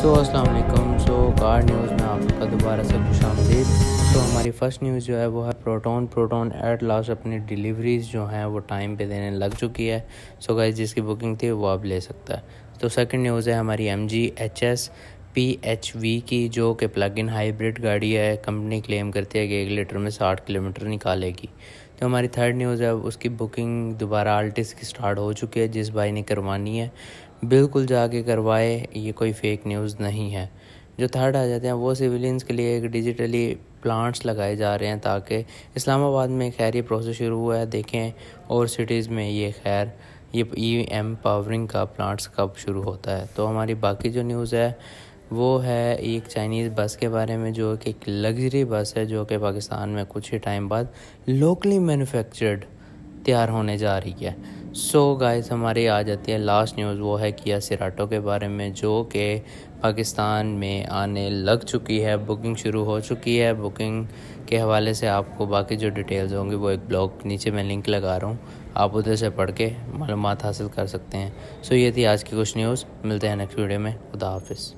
सो अस्सलाम वालेकुम so car news में आपका दोबारा से खुश आमदीद तो हमारी फ़र्स्ट न्यूज़ जो है वो है प्रोटॉन प्रोटॉन एट लास्ट अपनी डिलीवरीज जो हैं वो टाइम पे देने लग चुकी है सो गाइस जिसकी बुकिंग थी वो आप ले सकता है तो सेकंड न्यूज़ है हमारी M G H S P H V की जो कि प्लग इन हाइब्रिड गाड़ी है कंपनी क्लेम करती है कि एक लीटर में साठ किलोमीटर निकालेगी तो हमारी थर्ड न्यूज़ है उसकी बुकिंग दोबारा आल्टिस की स्टार्ट हो चुकी है जिस भाई ने करवानी है बिल्कुल जाके करवाए ये कोई फेक न्यूज़ नहीं है जो थर्ड आ जाते हैं वो सिविलियंस के लिए एक डिजिटली प्लांट्स लगाए जा रहे हैं ताकि इस्लामाबाद में खैर ये प्रोसेस शुरू हुआ है देखें और सिटीज़ में ये खैर ये ई एम पावरिंग का प्लांट्स कब शुरू होता है तो हमारी बाकी जो न्यूज़ है वो है एक चाइनीज़ बस के बारे में जो कि एक लग्जरी बस है जो कि पाकिस्तान में कुछ ही टाइम बाद लोकली मैन्युफैक्चर्ड तैयार होने जा रही है सो so गाइस हमारी आ जाती है लास्ट न्यूज़ वो है किया सिराटो के बारे में जो कि पाकिस्तान में आने लग चुकी है बुकिंग शुरू हो चुकी है बुकिंग के हवाले से आपको बाकी जो डिटेल्स होंगी वो एक ब्लॉग नीचे मैं लिंक लगा रहा हूँ आप उधर से पढ़ के मालूम हासिल कर सकते हैं सो so ये थी आज की कुछ न्यूज़ मिलते हैं नेक्स्ट वीडियो में खुदा हाफिज़